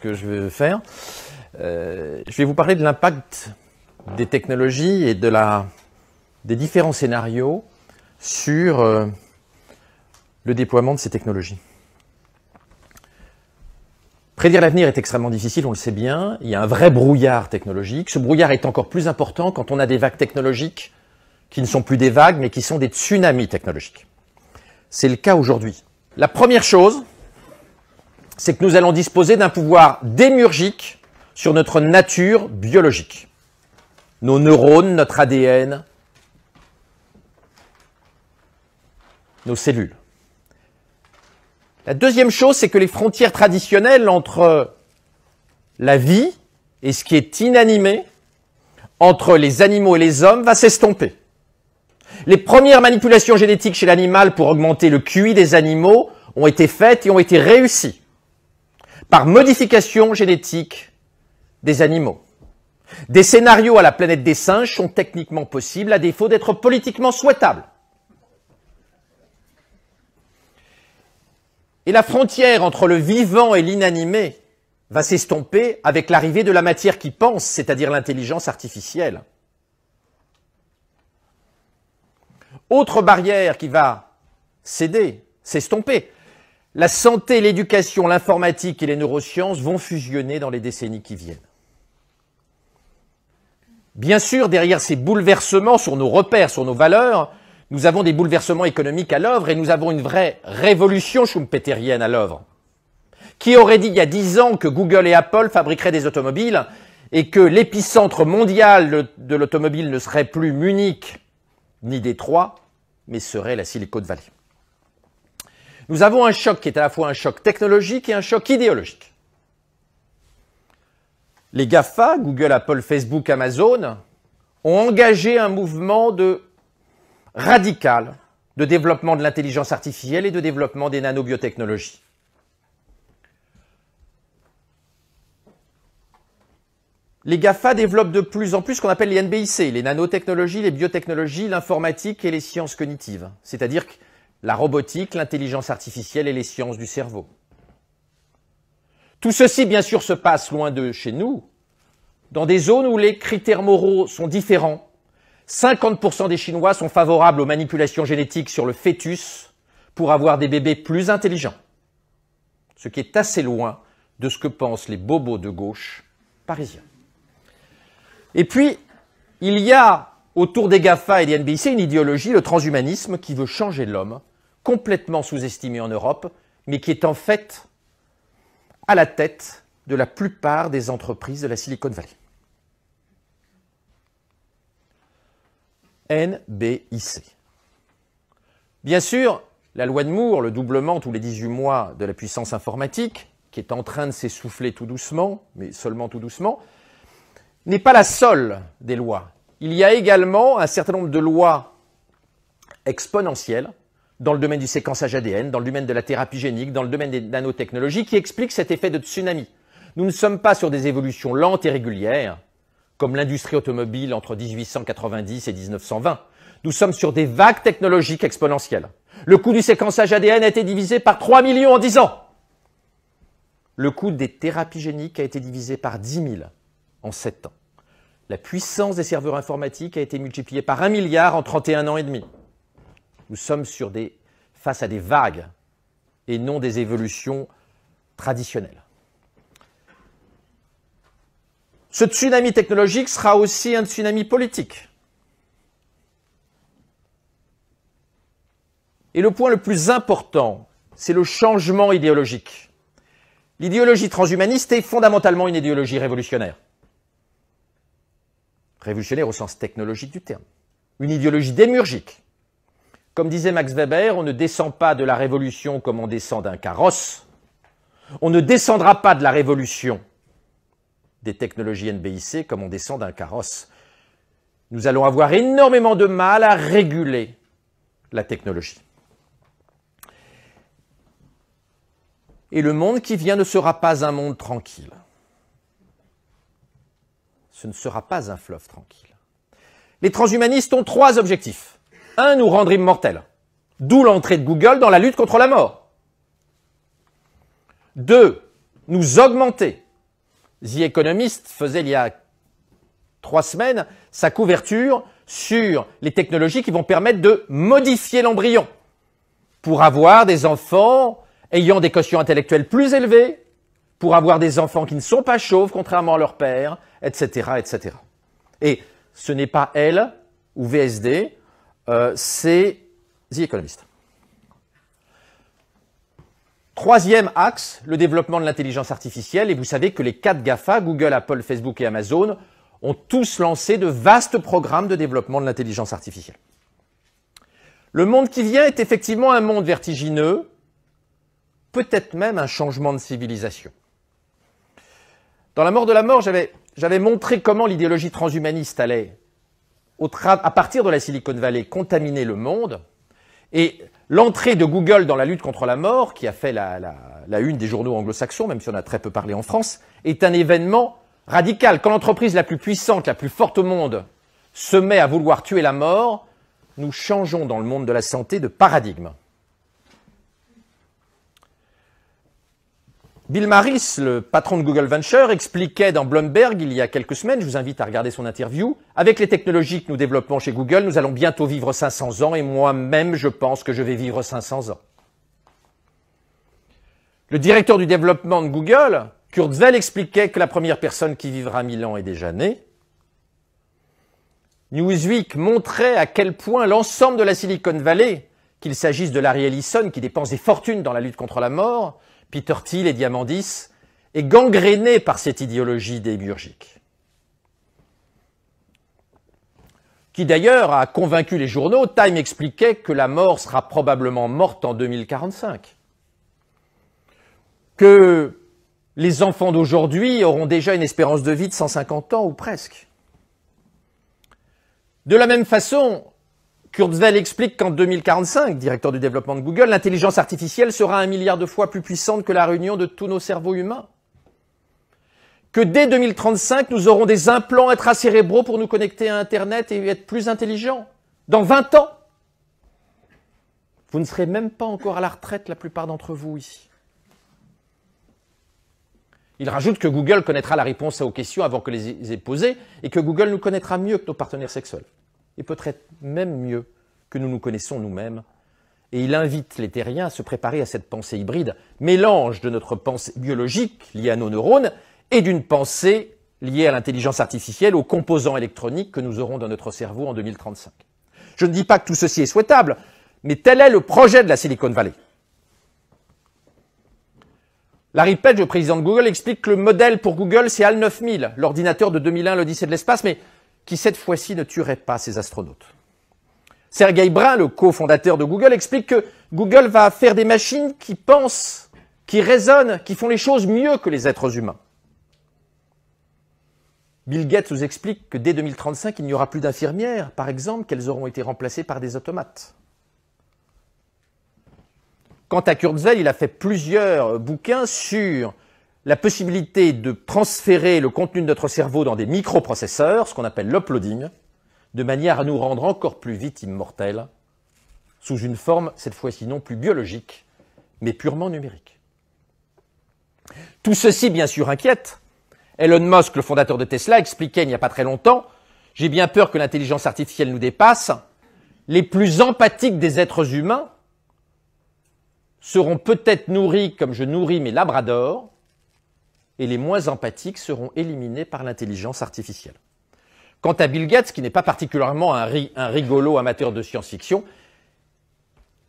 que je veux faire. Euh, je vais vous parler de l'impact des technologies et de la, des différents scénarios sur euh, le déploiement de ces technologies. Prédire l'avenir est extrêmement difficile, on le sait bien. Il y a un vrai brouillard technologique. Ce brouillard est encore plus important quand on a des vagues technologiques qui ne sont plus des vagues, mais qui sont des tsunamis technologiques. C'est le cas aujourd'hui. La première chose, c'est que nous allons disposer d'un pouvoir démurgique sur notre nature biologique. Nos neurones, notre ADN, nos cellules. La deuxième chose, c'est que les frontières traditionnelles entre la vie et ce qui est inanimé, entre les animaux et les hommes, va s'estomper. Les premières manipulations génétiques chez l'animal pour augmenter le QI des animaux ont été faites et ont été réussies par modification génétique des animaux. Des scénarios à la planète des singes sont techniquement possibles à défaut d'être politiquement souhaitables. Et la frontière entre le vivant et l'inanimé va s'estomper avec l'arrivée de la matière qui pense, c'est-à-dire l'intelligence artificielle. Autre barrière qui va céder, s'estomper, la santé, l'éducation, l'informatique et les neurosciences vont fusionner dans les décennies qui viennent. Bien sûr, derrière ces bouleversements sur nos repères, sur nos valeurs, nous avons des bouleversements économiques à l'œuvre et nous avons une vraie révolution schumpeterienne à l'œuvre. Qui aurait dit il y a dix ans que Google et Apple fabriqueraient des automobiles et que l'épicentre mondial de l'automobile ne serait plus Munich ni Détroit, mais serait la Silicon Valley nous avons un choc qui est à la fois un choc technologique et un choc idéologique. Les GAFA, Google, Apple, Facebook, Amazon, ont engagé un mouvement de radical de développement de l'intelligence artificielle et de développement des nanobiotechnologies. Les GAFA développent de plus en plus ce qu'on appelle les NBIC, les nanotechnologies, les biotechnologies, l'informatique et les sciences cognitives. C'est-à-dire que la robotique, l'intelligence artificielle et les sciences du cerveau. Tout ceci, bien sûr, se passe loin de chez nous, dans des zones où les critères moraux sont différents. 50% des Chinois sont favorables aux manipulations génétiques sur le fœtus pour avoir des bébés plus intelligents. Ce qui est assez loin de ce que pensent les bobos de gauche parisiens. Et puis, il y a autour des GAFA et des NBC une idéologie, le transhumanisme, qui veut changer l'homme complètement sous estimé en Europe, mais qui est en fait à la tête de la plupart des entreprises de la Silicon Valley. NBIC. Bien sûr, la loi de Moore, le doublement tous les 18 mois de la puissance informatique, qui est en train de s'essouffler tout doucement, mais seulement tout doucement, n'est pas la seule des lois. Il y a également un certain nombre de lois exponentielles dans le domaine du séquençage ADN, dans le domaine de la thérapie génique, dans le domaine des nanotechnologies, qui explique cet effet de tsunami. Nous ne sommes pas sur des évolutions lentes et régulières, comme l'industrie automobile entre 1890 et 1920. Nous sommes sur des vagues technologiques exponentielles. Le coût du séquençage ADN a été divisé par 3 millions en 10 ans. Le coût des thérapies géniques a été divisé par 10 000 en 7 ans. La puissance des serveurs informatiques a été multipliée par 1 milliard en 31 ans et demi. Nous sommes face à des vagues et non des évolutions traditionnelles. Ce tsunami technologique sera aussi un tsunami politique. Et le point le plus important, c'est le changement idéologique. L'idéologie transhumaniste est fondamentalement une idéologie révolutionnaire. Révolutionnaire au sens technologique du terme. Une idéologie démurgique comme disait Max Weber, on ne descend pas de la révolution comme on descend d'un carrosse. On ne descendra pas de la révolution des technologies NBIC comme on descend d'un carrosse. Nous allons avoir énormément de mal à réguler la technologie. Et le monde qui vient ne sera pas un monde tranquille. Ce ne sera pas un fleuve tranquille. Les transhumanistes ont trois objectifs un, nous rendre immortels. D'où l'entrée de Google dans la lutte contre la mort. Deux, nous augmenter. The Economist faisait il y a trois semaines sa couverture sur les technologies qui vont permettre de modifier l'embryon pour avoir des enfants ayant des quotients intellectuelles plus élevées, pour avoir des enfants qui ne sont pas chauves contrairement à leur père, etc., etc. Et ce n'est pas elle ou VSD euh, c'est The Economist. Troisième axe, le développement de l'intelligence artificielle. Et vous savez que les quatre GAFA, Google, Apple, Facebook et Amazon, ont tous lancé de vastes programmes de développement de l'intelligence artificielle. Le monde qui vient est effectivement un monde vertigineux, peut-être même un changement de civilisation. Dans La mort de la mort, j'avais montré comment l'idéologie transhumaniste allait à partir de la Silicon Valley, contaminer le monde. Et l'entrée de Google dans la lutte contre la mort, qui a fait la une des journaux anglo-saxons, même si on a très peu parlé en France, est un événement radical. Quand l'entreprise la plus puissante, la plus forte au monde, se met à vouloir tuer la mort, nous changeons dans le monde de la santé de paradigme. Bill Maris, le patron de Google Venture, expliquait dans Bloomberg il y a quelques semaines, je vous invite à regarder son interview, avec les technologies que nous développons chez Google, nous allons bientôt vivre 500 ans et moi-même je pense que je vais vivre 500 ans. Le directeur du développement de Google, Kurzweil, expliquait que la première personne qui vivra 1000 ans est déjà née. Newsweek montrait à quel point l'ensemble de la Silicon Valley, qu'il s'agisse de Larry Ellison qui dépense des fortunes dans la lutte contre la mort, Peter Thiel et Diamandis, est gangréné par cette idéologie dégurgique, Qui d'ailleurs a convaincu les journaux, Time expliquait que la mort sera probablement morte en 2045. Que les enfants d'aujourd'hui auront déjà une espérance de vie de 150 ans ou presque. De la même façon, Kurzweil explique qu'en 2045, directeur du développement de Google, l'intelligence artificielle sera un milliard de fois plus puissante que la réunion de tous nos cerveaux humains. Que dès 2035, nous aurons des implants intracérébraux pour nous connecter à Internet et être plus intelligents. Dans 20 ans, vous ne serez même pas encore à la retraite, la plupart d'entre vous ici. Il rajoute que Google connaîtra la réponse aux questions avant que les aient posées et que Google nous connaîtra mieux que nos partenaires sexuels et peut-être même mieux que nous nous connaissons nous-mêmes. Et il invite les terriens à se préparer à cette pensée hybride, mélange de notre pensée biologique liée à nos neurones et d'une pensée liée à l'intelligence artificielle, aux composants électroniques que nous aurons dans notre cerveau en 2035. Je ne dis pas que tout ceci est souhaitable, mais tel est le projet de la Silicon Valley. Larry Page, le président de Google, explique que le modèle pour Google, c'est al 9000, l'ordinateur de 2001, l'Odyssée de l'espace, mais qui cette fois-ci ne tuerait pas ces astronautes. Sergey Brin, le cofondateur de Google, explique que Google va faire des machines qui pensent, qui raisonnent, qui font les choses mieux que les êtres humains. Bill Gates nous explique que dès 2035, il n'y aura plus d'infirmières, par exemple, qu'elles auront été remplacées par des automates. Quant à Kurzweil, il a fait plusieurs bouquins sur la possibilité de transférer le contenu de notre cerveau dans des microprocesseurs, ce qu'on appelle l'uploading, de manière à nous rendre encore plus vite immortels, sous une forme, cette fois-ci non plus biologique, mais purement numérique. Tout ceci, bien sûr, inquiète. Elon Musk, le fondateur de Tesla, expliquait il n'y a pas très longtemps, j'ai bien peur que l'intelligence artificielle nous dépasse, les plus empathiques des êtres humains seront peut-être nourris comme je nourris mes labradors, et les moins empathiques seront éliminés par l'intelligence artificielle. Quant à Bill Gates, qui n'est pas particulièrement un, rigolo amateur de science-fiction,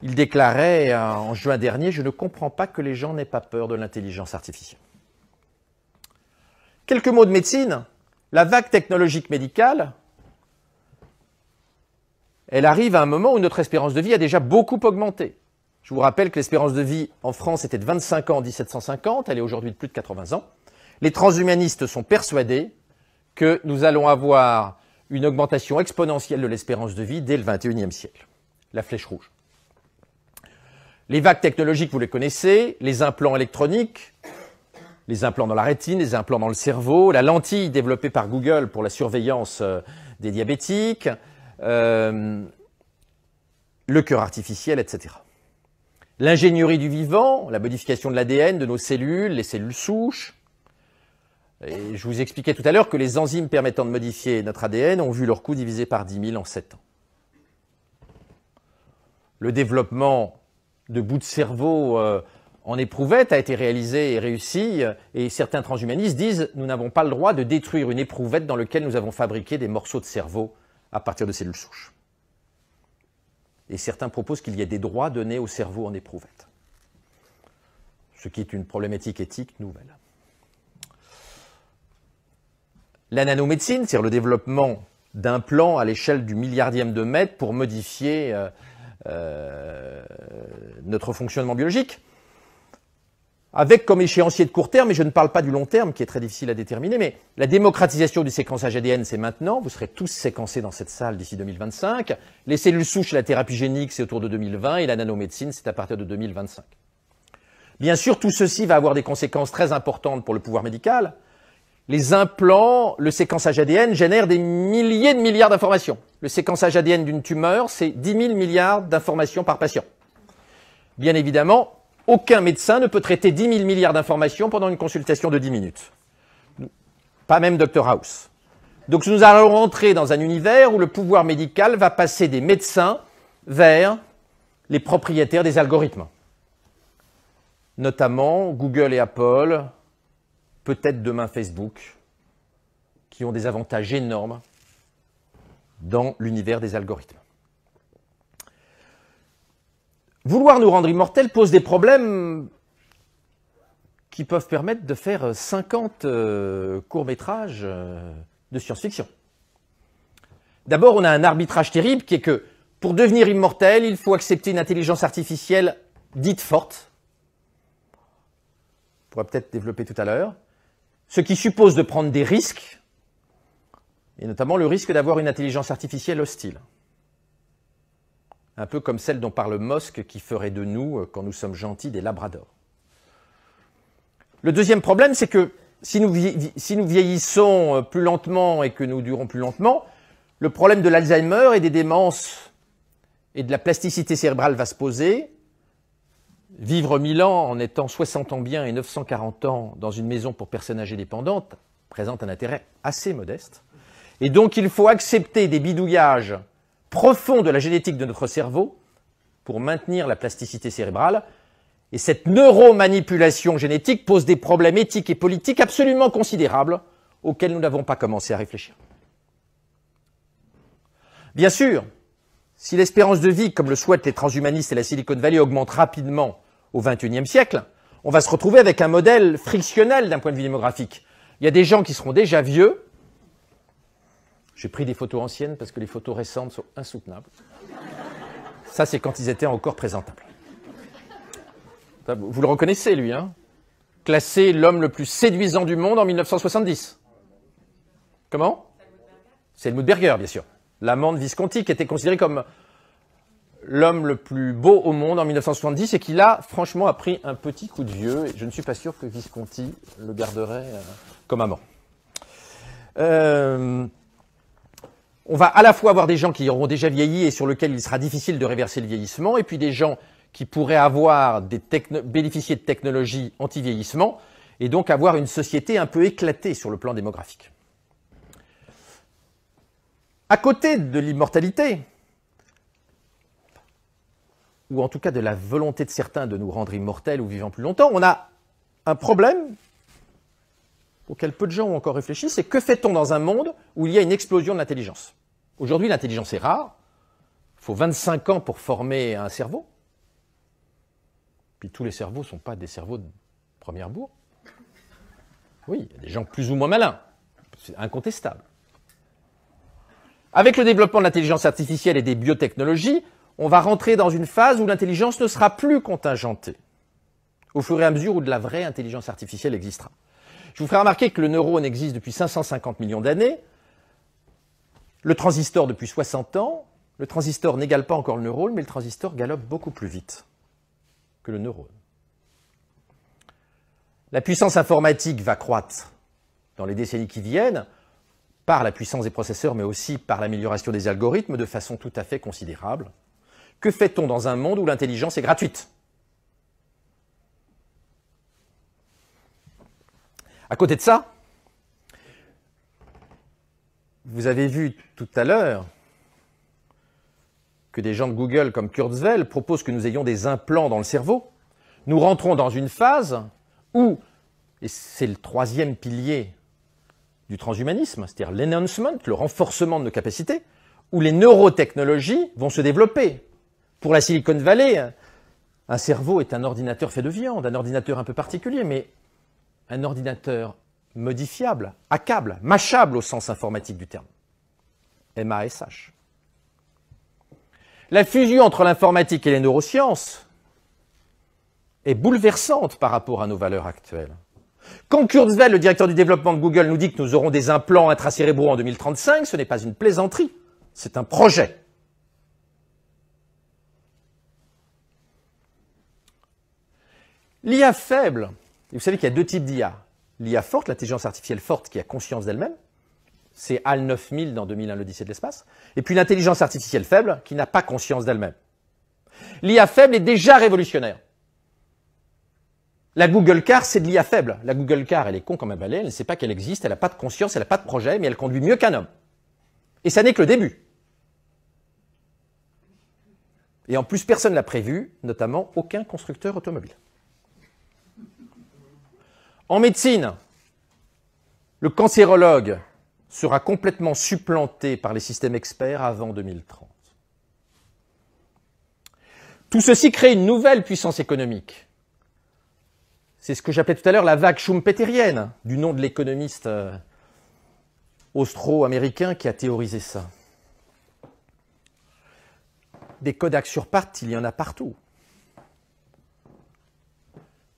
il déclarait euh, en juin dernier Je ne comprends pas que les gens n'aient pas peur de l'intelligence artificielle. Quelques mots de médecine. La vague technologique médicale, elle arrive à un moment où notre espérance de vie a déjà beaucoup augmenté. Je vous rappelle que l'espérance de vie en France était de 25 ans en 1750, elle est aujourd'hui de plus de 80 ans. Les transhumanistes sont persuadés que nous allons avoir une augmentation exponentielle de l'espérance de vie dès le 21e siècle. La flèche rouge. Les vagues technologiques, vous les connaissez, les implants électroniques, les implants dans la rétine, les implants dans le cerveau, la lentille développée par Google pour la surveillance euh, des diabétiques, euh, le cœur artificiel, etc. L'ingénierie du vivant, la modification de l'ADN de nos cellules, les cellules souches. je vous expliquais tout à l'heure que les enzymes permettant de modifier notre ADN ont vu leur coût divisé par 10 000 en 7 ans. Le développement de bouts de cerveau euh, en éprouvette a été réalisé et réussi, euh, et certains transhumanistes disent nous n'avons pas le droit de détruire une éprouvette dans laquelle nous avons fabriqué des morceaux de cerveau à partir de cellules souches et certains proposent qu'il y ait des droits donnés au cerveau en éprouvette, ce qui est une problématique éthique nouvelle. La nanomédecine, c'est-à-dire le développement d'un plan à l'échelle du milliardième de mètre pour modifier euh, euh, notre fonctionnement biologique, avec comme échéancier de court terme, et je ne parle pas du long terme qui est très difficile à déterminer, mais la démocratisation du séquençage ADN, c'est maintenant, vous serez tous séquencés dans cette salle d'ici 2025, les cellules souches la thérapie génique, c'est autour de 2020, et la nanomédecine, c'est à partir de 2025. Bien sûr, tout ceci va avoir des conséquences très importantes pour le pouvoir médical. Les implants, le séquençage ADN génère des milliers de milliards d'informations. Le séquençage ADN d'une tumeur, c'est 10 000 milliards d'informations par patient. Bien évidemment, aucun médecin ne peut traiter 10 000 milliards d'informations pendant une consultation de 10 minutes. Pas même Dr House. Donc nous allons rentrer dans un univers où le pouvoir médical va passer des médecins vers les propriétaires des algorithmes. Notamment Google et Apple, peut-être demain Facebook, qui ont des avantages énormes dans l'univers des algorithmes. Vouloir nous rendre immortels pose des problèmes qui peuvent permettre de faire 50 euh, courts-métrages euh, de science-fiction. D'abord, on a un arbitrage terrible qui est que pour devenir immortel, il faut accepter une intelligence artificielle dite forte. On pourrait peut-être développer tout à l'heure. Ce qui suppose de prendre des risques, et notamment le risque d'avoir une intelligence artificielle hostile un peu comme celle dont parle Mosque qui ferait de nous, euh, quand nous sommes gentils, des labradors. Le deuxième problème, c'est que si nous, si nous vieillissons euh, plus lentement et que nous durons plus lentement, le problème de l'Alzheimer et des démences et de la plasticité cérébrale va se poser. Vivre 1000 ans en étant 60 ans bien et 940 ans dans une maison pour personnes âgées dépendantes présente un intérêt assez modeste. Et donc il faut accepter des bidouillages profond de la génétique de notre cerveau pour maintenir la plasticité cérébrale. Et cette neuromanipulation génétique pose des problèmes éthiques et politiques absolument considérables auxquels nous n'avons pas commencé à réfléchir. Bien sûr, si l'espérance de vie, comme le souhaitent les transhumanistes et la Silicon Valley, augmente rapidement au XXIe siècle, on va se retrouver avec un modèle frictionnel d'un point de vue démographique. Il y a des gens qui seront déjà vieux, j'ai pris des photos anciennes parce que les photos récentes sont insoutenables. Ça, c'est quand ils étaient encore présentables. Vous le reconnaissez, lui, hein Classé l'homme le plus séduisant du monde en 1970. Comment C'est Helmut Berger, bien sûr. L'amant de Visconti, qui était considéré comme l'homme le plus beau au monde en 1970 et qui là, franchement, a pris un petit coup de vieux. Et je ne suis pas sûr que Visconti le garderait euh, comme amant. Euh, on va à la fois avoir des gens qui auront déjà vieilli et sur lesquels il sera difficile de réverser le vieillissement, et puis des gens qui pourraient avoir des bénéficier de technologies anti-vieillissement, et donc avoir une société un peu éclatée sur le plan démographique. À côté de l'immortalité, ou en tout cas de la volonté de certains de nous rendre immortels ou vivant plus longtemps, on a un problème auquel peu de gens ont encore réfléchi, c'est que fait-on dans un monde où il y a une explosion de l'intelligence Aujourd'hui, l'intelligence est rare. Il faut 25 ans pour former un cerveau. Puis tous les cerveaux ne sont pas des cerveaux de première bourre. Oui, il y a des gens plus ou moins malins. C'est incontestable. Avec le développement de l'intelligence artificielle et des biotechnologies, on va rentrer dans une phase où l'intelligence ne sera plus contingentée, au fur et à mesure où de la vraie intelligence artificielle existera. Je vous ferai remarquer que le neurone existe depuis 550 millions d'années, le transistor depuis 60 ans, le transistor n'égale pas encore le neurone, mais le transistor galope beaucoup plus vite que le neurone. La puissance informatique va croître dans les décennies qui viennent, par la puissance des processeurs, mais aussi par l'amélioration des algorithmes de façon tout à fait considérable. Que fait-on dans un monde où l'intelligence est gratuite À côté de ça, vous avez vu tout à l'heure que des gens de Google comme Kurzweil proposent que nous ayons des implants dans le cerveau. Nous rentrons dans une phase où, et c'est le troisième pilier du transhumanisme, c'est-à-dire l'enhancement, le renforcement de nos capacités, où les neurotechnologies vont se développer. Pour la Silicon Valley, un cerveau est un ordinateur fait de viande, un ordinateur un peu particulier, mais un ordinateur modifiable, accable, mâchable au sens informatique du terme. MASH. La fusion entre l'informatique et les neurosciences est bouleversante par rapport à nos valeurs actuelles. Quand Kurzweil, le directeur du développement de Google, nous dit que nous aurons des implants intracérébraux en 2035, ce n'est pas une plaisanterie, c'est un projet. L'IA faible, vous savez qu'il y a deux types d'IA l'IA forte, l'intelligence artificielle forte qui a conscience d'elle-même, c'est HAL 9000 dans 2001, l'Odyssée de l'espace, et puis l'intelligence artificielle faible qui n'a pas conscience d'elle-même. L'IA faible est déjà révolutionnaire. La Google Car, c'est de l'IA faible. La Google Car, elle est con comme un balai, elle ne sait pas qu'elle existe, elle n'a pas de conscience, elle n'a pas de projet, mais elle conduit mieux qu'un homme. Et ça n'est que le début. Et en plus, personne ne l'a prévu, notamment aucun constructeur automobile. En médecine, le cancérologue sera complètement supplanté par les systèmes experts avant 2030. Tout ceci crée une nouvelle puissance économique. C'est ce que j'appelais tout à l'heure la vague schumpeterienne, du nom de l'économiste euh, austro-américain qui a théorisé ça. Des Kodak sur part, il y en a partout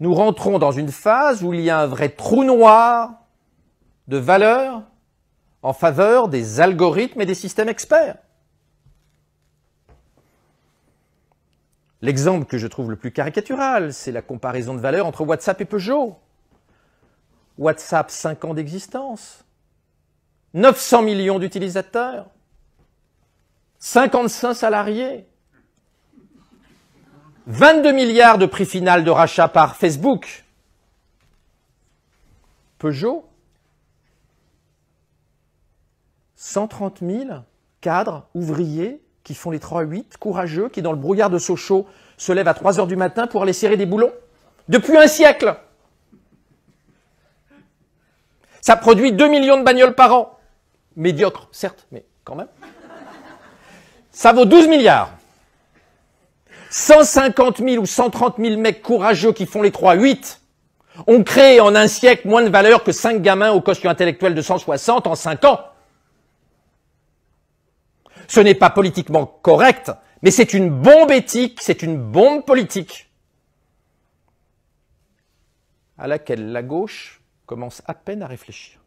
nous rentrons dans une phase où il y a un vrai trou noir de valeur en faveur des algorithmes et des systèmes experts. L'exemple que je trouve le plus caricatural, c'est la comparaison de valeurs entre WhatsApp et Peugeot. WhatsApp, 5 ans d'existence, 900 millions d'utilisateurs, 55 salariés, 22 milliards de prix final de rachat par Facebook. Peugeot, 130 000 cadres, ouvriers, qui font les 3-8, courageux, qui dans le brouillard de Sochaux se lèvent à 3 heures du matin pour aller serrer des boulons Depuis un siècle Ça produit 2 millions de bagnoles par an. Médiocre, certes, mais quand même. Ça vaut 12 milliards. 150 000 ou 130 000 mecs courageux qui font les 3-8 ont créé en un siècle moins de valeur que 5 gamins au costume intellectuel de 160 en 5 ans. Ce n'est pas politiquement correct, mais c'est une bombe éthique, c'est une bombe politique à laquelle la gauche commence à peine à réfléchir.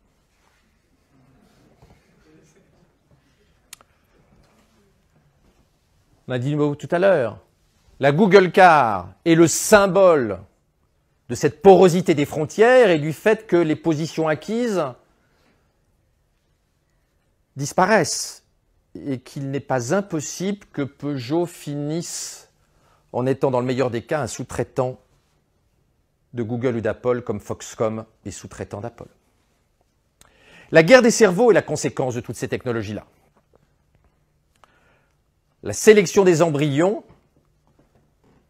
On a dit le tout à l'heure. La Google Car est le symbole de cette porosité des frontières et du fait que les positions acquises disparaissent et qu'il n'est pas impossible que Peugeot finisse en étant dans le meilleur des cas un sous-traitant de Google ou d'Apple comme Foxcom est sous-traitant d'Apple. La guerre des cerveaux est la conséquence de toutes ces technologies-là. La sélection des embryons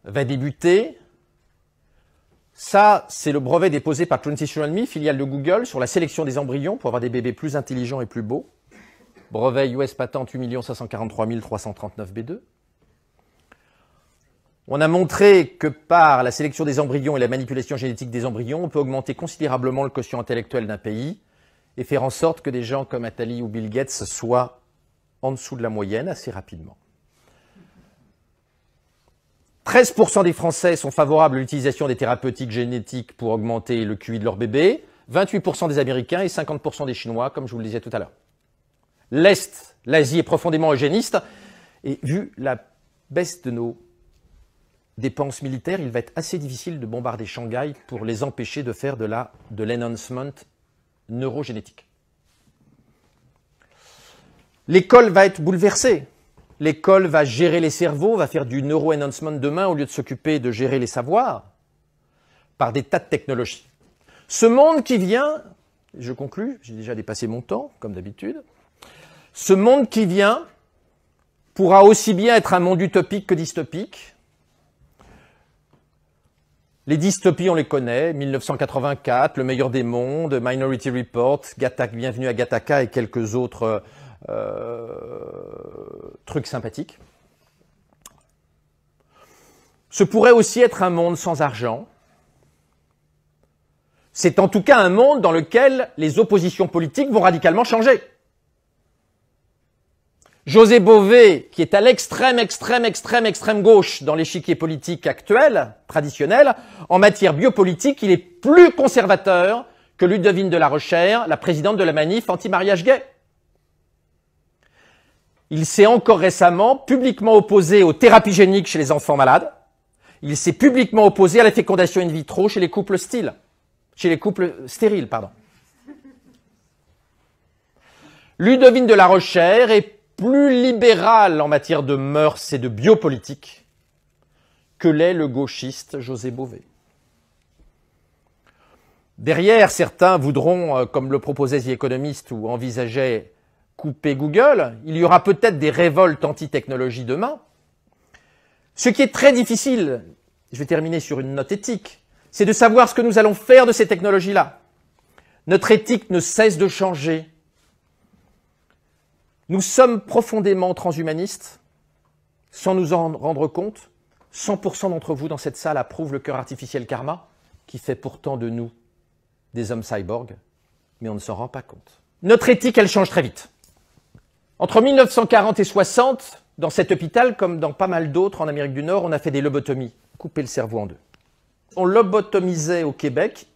va débuter. Ça, c'est le brevet déposé par Me, filiale de Google, sur la sélection des embryons pour avoir des bébés plus intelligents et plus beaux. Brevet US patente 8 543 339 B2. On a montré que par la sélection des embryons et la manipulation génétique des embryons, on peut augmenter considérablement le quotient intellectuel d'un pays et faire en sorte que des gens comme Attali ou Bill Gates soient en dessous de la moyenne assez rapidement. 13% des Français sont favorables à l'utilisation des thérapeutiques génétiques pour augmenter le QI de leur bébé, 28% des Américains et 50% des Chinois, comme je vous le disais tout à l'heure. L'Est, l'Asie est profondément eugéniste, et vu la baisse de nos dépenses militaires, il va être assez difficile de bombarder Shanghai pour les empêcher de faire de la de l'enhancement neurogénétique. L'école va être bouleversée l'école va gérer les cerveaux, va faire du neuro-enhancement demain au lieu de s'occuper de gérer les savoirs par des tas de technologies. Ce monde qui vient, je conclus, j'ai déjà dépassé mon temps, comme d'habitude, ce monde qui vient pourra aussi bien être un monde utopique que dystopique. Les dystopies, on les connaît, 1984, Le meilleur des mondes, Minority Report, Gattaca, Bienvenue à Gattaca et quelques autres euh, euh, truc sympathique. Ce pourrait aussi être un monde sans argent. C'est en tout cas un monde dans lequel les oppositions politiques vont radicalement changer. José Bové, qui est à l'extrême, extrême, extrême, extrême gauche dans l'échiquier politique actuel, traditionnel, en matière biopolitique, il est plus conservateur que Ludovine de la Rochère, la présidente de la manif anti-mariage gay. Il s'est encore récemment publiquement opposé aux thérapies géniques chez les enfants malades. Il s'est publiquement opposé à la fécondation in vitro chez les couples styles. chez les couples stériles, pardon. Ludovine de la Rochère est plus libérale en matière de mœurs et de biopolitique que l'est le gauchiste José Bové. Derrière, certains voudront, euh, comme le proposait The Economist ou envisageait couper Google, il y aura peut-être des révoltes anti-technologie demain. Ce qui est très difficile, je vais terminer sur une note éthique, c'est de savoir ce que nous allons faire de ces technologies-là. Notre éthique ne cesse de changer. Nous sommes profondément transhumanistes, sans nous en rendre compte. 100% d'entre vous dans cette salle approuvent le cœur artificiel karma, qui fait pourtant de nous des hommes cyborgs, mais on ne s'en rend pas compte. Notre éthique, elle change très vite. Entre 1940 et 60, dans cet hôpital, comme dans pas mal d'autres en Amérique du Nord, on a fait des lobotomies, couper le cerveau en deux. On lobotomisait au Québec,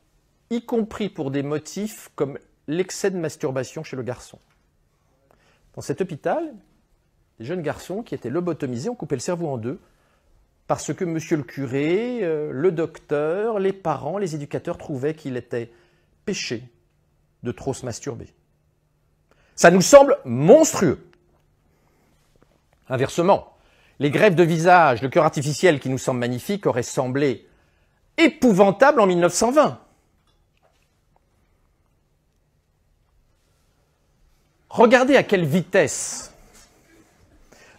y compris pour des motifs comme l'excès de masturbation chez le garçon. Dans cet hôpital, des jeunes garçons qui étaient lobotomisés ont coupé le cerveau en deux parce que monsieur le curé, euh, le docteur, les parents, les éducateurs trouvaient qu'il était péché de trop se masturber. Ça nous semble monstrueux. Inversement, les grèves de visage, le cœur artificiel qui nous semble magnifique auraient semblé épouvantable en 1920. Regardez à quelle vitesse,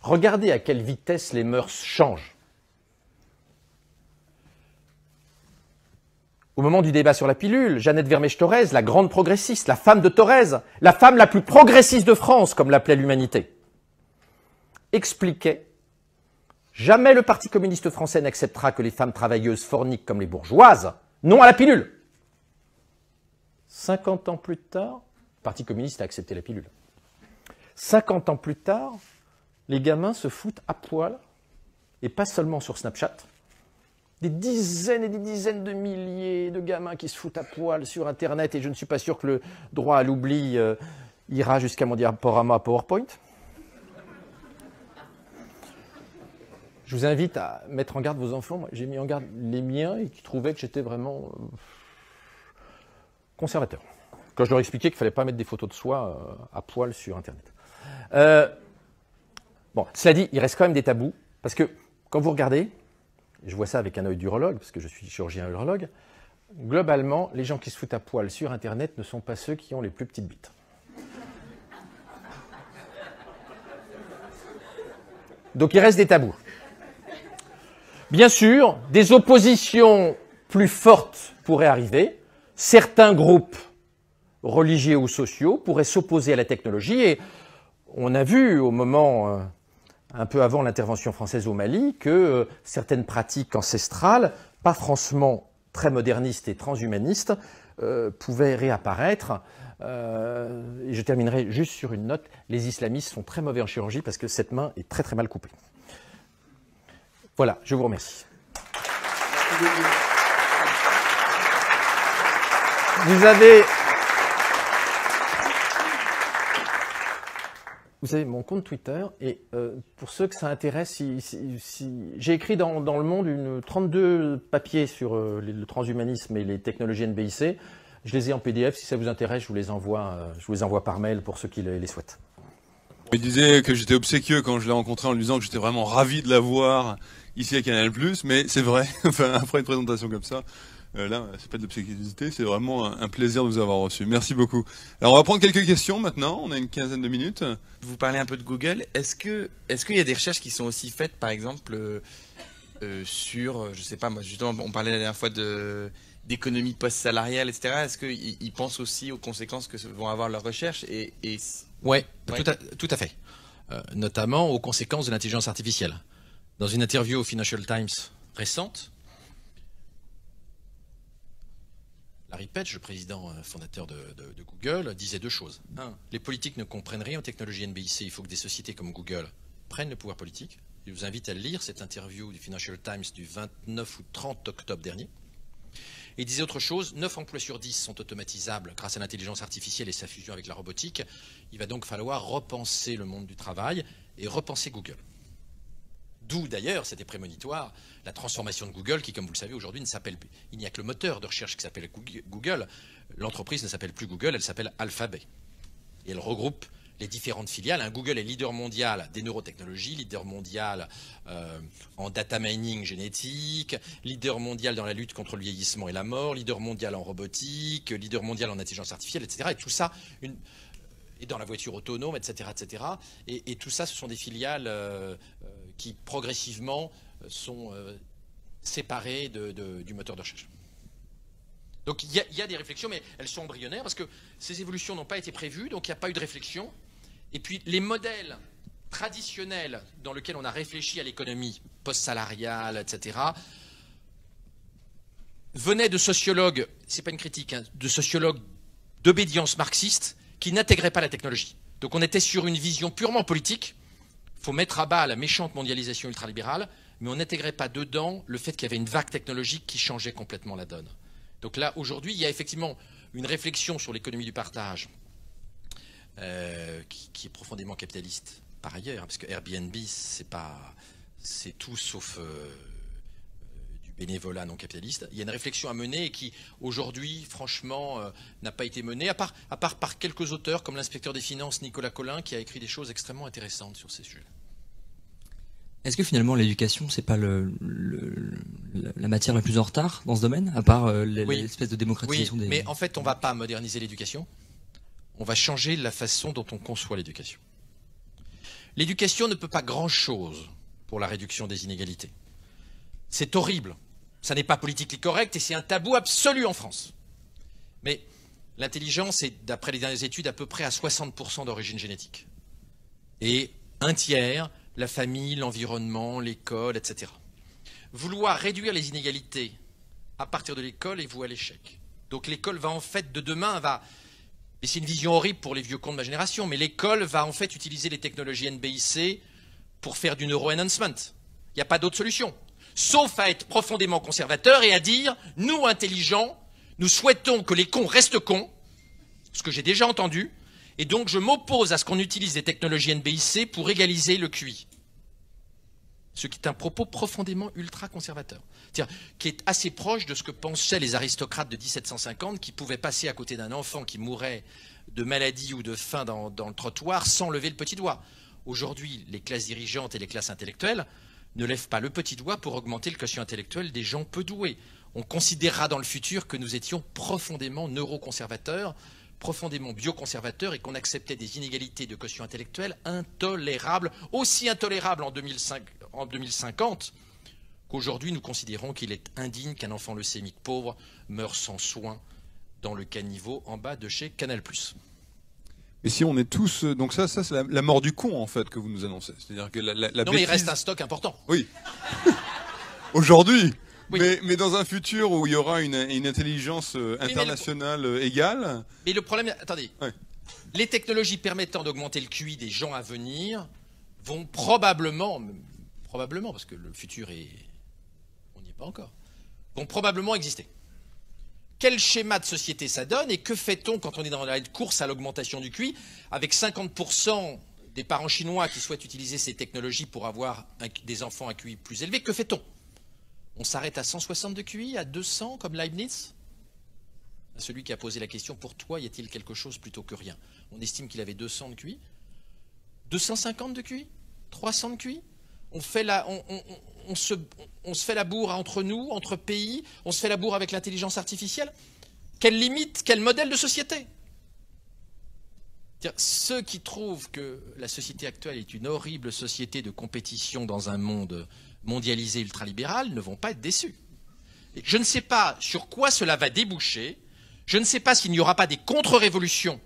regardez à quelle vitesse les mœurs changent. Au moment du débat sur la pilule, Jeannette Vermèche-Thorez, la grande progressiste, la femme de Thorez, la femme la plus progressiste de France, comme l'appelait l'humanité, expliquait Jamais le Parti communiste français n'acceptera que les femmes travailleuses forniques comme les bourgeoises, non à la pilule. 50 ans plus tard, le Parti communiste a accepté la pilule. 50 ans plus tard, les gamins se foutent à poil, et pas seulement sur Snapchat, des dizaines et des dizaines de milliers de gamins qui se foutent à poil sur Internet et je ne suis pas sûr que le droit à l'oubli euh, ira jusqu'à mon diaporama PowerPoint. Je vous invite à mettre en garde vos enfants. J'ai mis en garde les miens et qui trouvaient que j'étais vraiment euh, conservateur. Quand je leur expliquais qu'il ne fallait pas mettre des photos de soi euh, à poil sur Internet. bon, cela dit, il reste quand même des tabous parce que quand vous regardez, je vois ça avec un œil d'urologue, parce que je suis chirurgien urologue, globalement, les gens qui se foutent à poil sur Internet ne sont pas ceux qui ont les plus petites bites. Donc il reste des tabous. Bien sûr, des oppositions plus fortes pourraient arriver. Certains groupes religieux ou sociaux pourraient s'opposer à la technologie. Et on a vu au moment euh, un peu avant l'intervention française au Mali, que euh, certaines pratiques ancestrales, pas franchement très modernistes et transhumanistes, euh, pouvaient réapparaître. Euh, et je terminerai juste sur une note, les islamistes sont très mauvais en chirurgie parce que cette main est très très mal coupée. Voilà, je vous remercie. Vous avez vous avez mon compte Twitter. Et euh, pour ceux que ça intéresse, si, j'ai écrit dans, Le Monde une, 32 papiers sur euh, le transhumanisme et les technologies NBIC. Je les ai en PDF. Si ça vous intéresse, je vous les envoie, euh, je vous les envoie par mail pour ceux qui les, souhaitent. Il disait que j'étais obséquieux quand je l'ai rencontré en lui disant que j'étais vraiment ravi de l'avoir ici à Canal+, mais c'est vrai, enfin, après une présentation comme ça, euh, là, c'est pas de c'est vraiment un, plaisir de vous avoir reçu. Merci beaucoup. Alors, on va prendre quelques questions maintenant. On a une quinzaine de minutes. Vous parlez un peu de Google. Est-ce que, est-ce qu'il y a des recherches qui sont aussi faites, par exemple, euh, euh, sur, je sais pas, moi, justement, on parlait la dernière fois de d'économie post-salariale, etc. Est-ce qu'ils pensent aussi aux conséquences que vont avoir leurs recherches et, Tout, à, fait. notamment aux conséquences de l'intelligence artificielle. Dans une interview au Financial Times récente, Larry Page, le président euh, fondateur de, Google, disait deux choses. Un, les politiques ne comprennent rien aux technologies NBIC. Il faut que des sociétés comme Google prennent le pouvoir politique. Je vous invite à lire cette interview du Financial Times du 29 ou 30 octobre dernier. Et il disait autre chose, 9 emplois sur 10 sont automatisables grâce à l'intelligence artificielle et sa fusion avec la robotique. Il va donc falloir repenser le monde du travail et repenser Google. D'où d'ailleurs, c'était prémonitoire, la transformation de Google qui, comme vous le savez, aujourd'hui ne s'appelle Il n'y a que le moteur de recherche qui s'appelle Google. L'entreprise ne s'appelle plus Google, elle s'appelle Alphabet. Et elle regroupe les différentes filiales. Hein, Google est leader mondial des neurotechnologies, leader mondial euh, en data mining génétique, leader mondial dans la lutte contre le vieillissement et la mort, leader mondial en robotique, leader mondial en intelligence artificielle, etc. Et tout ça, une, et dans la voiture autonome, etc. etc. Et, tout ça, ce sont des filiales euh, qui progressivement euh, sont euh, séparés du moteur de recherche. Donc il y, a, des réflexions, mais elles sont embryonnaires parce que ces évolutions n'ont pas été prévues, donc il n'y a pas eu de réflexion. Et puis les modèles traditionnels dans lesquels on a réfléchi à l'économie post-salariale, etc., venaient de sociologues, c'est pas une critique, hein, de sociologues d'obédience marxiste qui n'intégraient pas la technologie. Donc on était sur une vision purement politique faut mettre à bas la méchante mondialisation ultralibérale, mais on n'intégrait pas dedans le fait qu'il y avait une vague technologique qui changeait complètement la donne. Donc là, aujourd'hui, il y a effectivement une réflexion sur l'économie du partage euh, qui, est profondément capitaliste par ailleurs, hein, parce que Airbnb, c'est pas, c'est tout sauf euh, bénévolat non capitaliste, il y a une réflexion à mener et qui, aujourd'hui, franchement, euh, n'a pas été menée, à part, à part par quelques auteurs comme l'inspecteur des finances Nicolas Collin, qui a écrit des choses extrêmement intéressantes sur ces sujets. Est-ce que finalement l'éducation, c'est pas la matière la plus en retard dans ce domaine, à part euh, l'espèce de démocratisation oui, Mais en fait, on ne va pas moderniser l'éducation, on va changer la façon dont on conçoit l'éducation. L'éducation ne peut pas grand-chose pour la réduction des inégalités. C'est horrible ça n'est pas politiquement correct et c'est un tabou absolu en France. Mais l'intelligence est, d'après les dernières études, à peu près à 60% d'origine génétique. Et un tiers, la famille, l'environnement, l'école, etc. Vouloir réduire les inégalités à partir de l'école est vous à l'échec. Donc l'école va en fait, de demain, va... Et c'est une vision horrible pour les vieux cons de ma génération, mais l'école va en fait utiliser les technologies NBIC pour faire du neuro-enhancement. Il n'y a pas d'autre solution sauf à être profondément conservateur et à dire nous intelligents, nous souhaitons que les cons restent cons, ce que j'ai déjà entendu, et donc je m'oppose à ce qu'on utilise des technologies NBIC pour égaliser le QI. Ce qui est un propos profondément ultra-conservateur, qui est assez proche de ce que pensaient les aristocrates de 1750 qui pouvaient passer à côté d'un enfant qui mourait de maladie ou de faim dans, dans le trottoir sans lever le petit doigt. Aujourd'hui, les classes dirigeantes et les classes intellectuelles ne lève pas le petit doigt pour augmenter le quotient intellectuel des gens peu doués. On considérera dans le futur que nous étions profondément neuroconservateurs, profondément bioconservateurs et qu'on acceptait des inégalités de quotient intellectuel intolérables, aussi intolérables en, 2050 qu'aujourd'hui nous considérons qu'il est indigne qu'un enfant leucémique pauvre meure sans soins dans le caniveau en bas de chez Canal+. Et si on est tous euh, donc ça, ça c'est la, mort du con en fait que vous nous annoncez. C'est-à-dire que la, non mais il reste un stock important. Oui. Aujourd'hui. Mais, dans un futur où il y aura une, intelligence euh, internationale euh, égale. Mais le problème, attendez. Les technologies permettant d'augmenter le QI des gens à venir vont probablement, probablement parce que le futur est, on n'y est pas encore, vont probablement exister quel schéma de société ça donne et que fait-on quand on est dans la course à l'augmentation du QI avec 50% des parents chinois qui souhaitent utiliser ces technologies pour avoir des enfants à QI plus élevé, que fait-on On, s'arrête à 160 de QI, à 200 comme Leibniz à Celui qui a posé la question pour toi, y a-t-il quelque chose plutôt que rien On estime qu'il avait 200 de QI, 250 de QI, 300 de QI on fait la, on se, fait la bourre entre nous, entre pays, on se fait la bourre avec l'intelligence artificielle. Quelle limite, quel modèle de société Ceux qui trouvent que la société actuelle est une horrible société de compétition dans un monde mondialisé ultralibéral ne vont pas être déçus. Je ne sais pas sur quoi cela va déboucher, je ne sais pas s'il n'y aura pas des contre-révolutions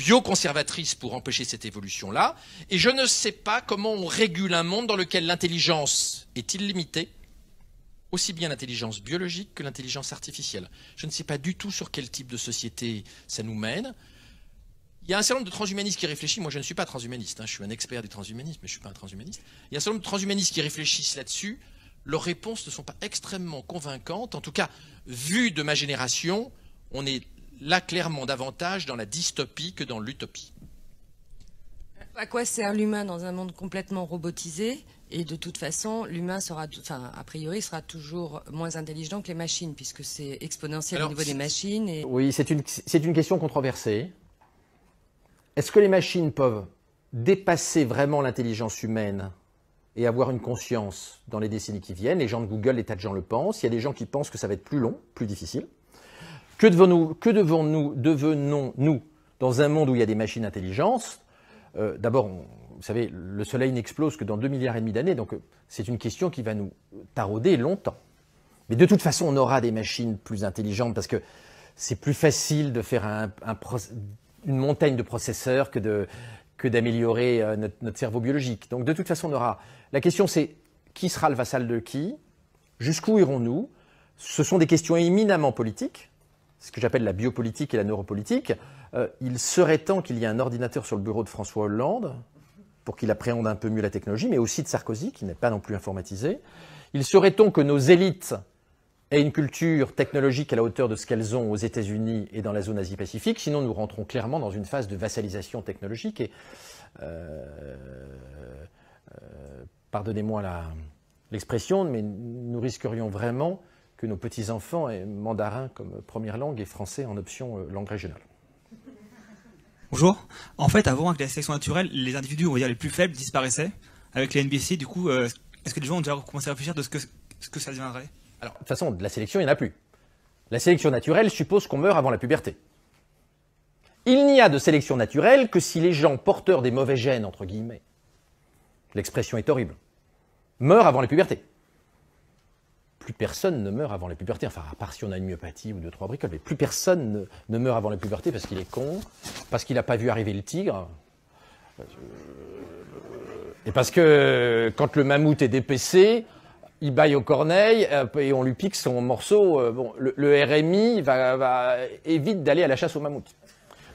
bioconservatrice pour empêcher cette évolution-là, et je ne sais pas comment on régule un monde dans lequel l'intelligence est illimitée, aussi bien l'intelligence biologique que l'intelligence artificielle. Je ne sais pas du tout sur quel type de société ça nous mène. Il y a un certain nombre de transhumanistes qui réfléchissent, moi je ne suis pas transhumaniste, hein. je suis un expert du transhumanisme, mais je ne suis pas un transhumaniste. Il y a un certain nombre de transhumanistes qui réfléchissent là-dessus, leurs réponses ne sont pas extrêmement convaincantes, en tout cas, vu de ma génération, on est là clairement davantage dans la dystopie que dans l'utopie. À quoi sert l'humain dans un monde complètement robotisé Et de toute façon, l'humain sera, enfin, a priori, sera toujours moins intelligent que les machines, puisque c'est exponentiel au niveau des machines. Et... Oui, c'est une, une question controversée. Est-ce que les machines peuvent dépasser vraiment l'intelligence humaine et avoir une conscience dans les décennies qui viennent Les gens de Google, les tas de gens le pensent. Il y a des gens qui pensent que ça va être plus long, plus difficile. Que devons-nous, nous devenons-nous dans un monde où il y a des machines intelligentes euh, D'abord, vous savez, le Soleil n'explose que dans 2 milliards et demi d'années, donc euh, c'est une question qui va nous tarauder longtemps. Mais de toute façon, on aura des machines plus intelligentes parce que c'est plus facile de faire une montagne de processeurs que d'améliorer euh, notre, notre, cerveau biologique. Donc de toute façon, on aura. La question c'est qui sera le vassal de qui Jusqu'où irons-nous Ce sont des questions éminemment politiques ce que j'appelle la biopolitique et la neuropolitique. Euh, il serait temps qu'il y ait un ordinateur sur le bureau de François Hollande pour qu'il appréhende un peu mieux la technologie, mais aussi de Sarkozy, qui n'est pas non plus informatisé. Il serait temps que nos élites aient une culture technologique à la hauteur de ce qu'elles ont aux États-Unis et dans la zone Asie-Pacifique, sinon nous rentrons clairement dans une phase de vassalisation technologique. Et euh, euh, pardonnez-moi l'expression, mais nous risquerions vraiment que nos petits-enfants aient mandarin comme première langue et français en option euh, langue régionale. Bonjour. En fait, avant, avec la sélection naturelle, les individus, on va dire, les plus faibles disparaissaient. Avec la NBC, du coup, euh, est-ce que les gens ont déjà commencé à réfléchir de ce que, ce que ça deviendrait Alors, de toute façon, de la sélection, il n'y en a plus. La sélection naturelle suppose qu'on meurt avant la puberté. Il n'y a de sélection naturelle que si les gens porteurs des mauvais gènes, entre guillemets, l'expression est horrible, meurent avant la puberté plus personne ne meurt avant la puberté. Enfin, à part si on a une myopathie ou deux, trois bricoles, mais plus personne ne, meurt avant la puberté parce qu'il est con, parce qu'il n'a pas vu arriver le tigre. Euh, et parce que quand le mammouth est dépécé, il baille aux corneilles euh, et on lui pique son morceau. Euh, bon, le, RMI va, va évite d'aller à la chasse au mammouth.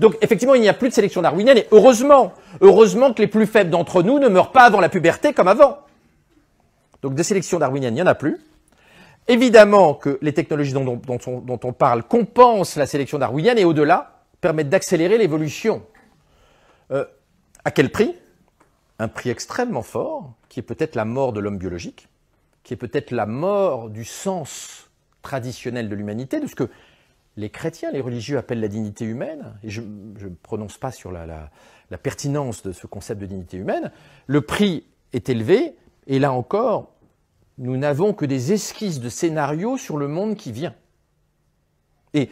Donc effectivement, il n'y a plus de sélection darwinienne et heureusement, heureusement que les plus faibles d'entre nous ne meurent pas avant la puberté comme avant. Donc des sélections darwiniennes, il n'y en a plus. Évidemment que les technologies dont, on, parle compensent la sélection darwinienne et au-delà permettent d'accélérer l'évolution. Euh, à quel prix Un prix extrêmement fort, qui est peut-être la mort de l'homme biologique, qui est peut-être la mort du sens traditionnel de l'humanité, de ce que les chrétiens, les religieux appellent la dignité humaine, et je ne prononce pas sur la pertinence de ce concept de dignité humaine, le prix est élevé, et là encore, nous n'avons que des esquisses de scénarios sur le monde qui vient. Et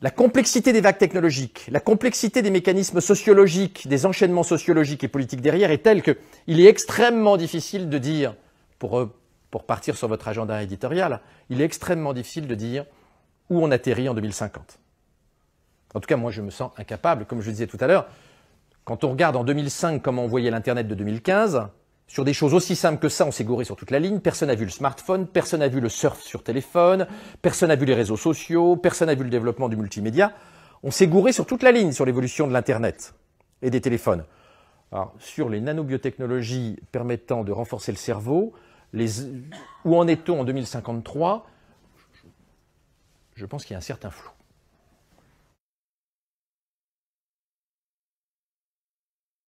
la complexité des vagues technologiques, la complexité des mécanismes sociologiques, des enchaînements sociologiques et politiques derrière est telle qu'il est extrêmement difficile de dire, euh, pour, partir sur votre agenda éditorial, il est extrêmement difficile de dire où on atterrit en 2050. En tout cas, moi, je me sens incapable, comme je le disais tout à l'heure. Quand on regarde en 2005 comment on voyait l'Internet de 2015, sur des choses aussi simples que ça, on s'est gouré sur toute la ligne. Personne n'a vu le smartphone, personne n'a vu le surf sur téléphone, personne n'a vu les réseaux sociaux, personne n'a vu le développement du multimédia. On s'est gouré sur toute la ligne sur l'évolution de l'Internet et des téléphones. Alors, sur les nanobiotechnologies permettant de renforcer le cerveau, où en est-on en 2053 Je pense qu'il y a un certain flou.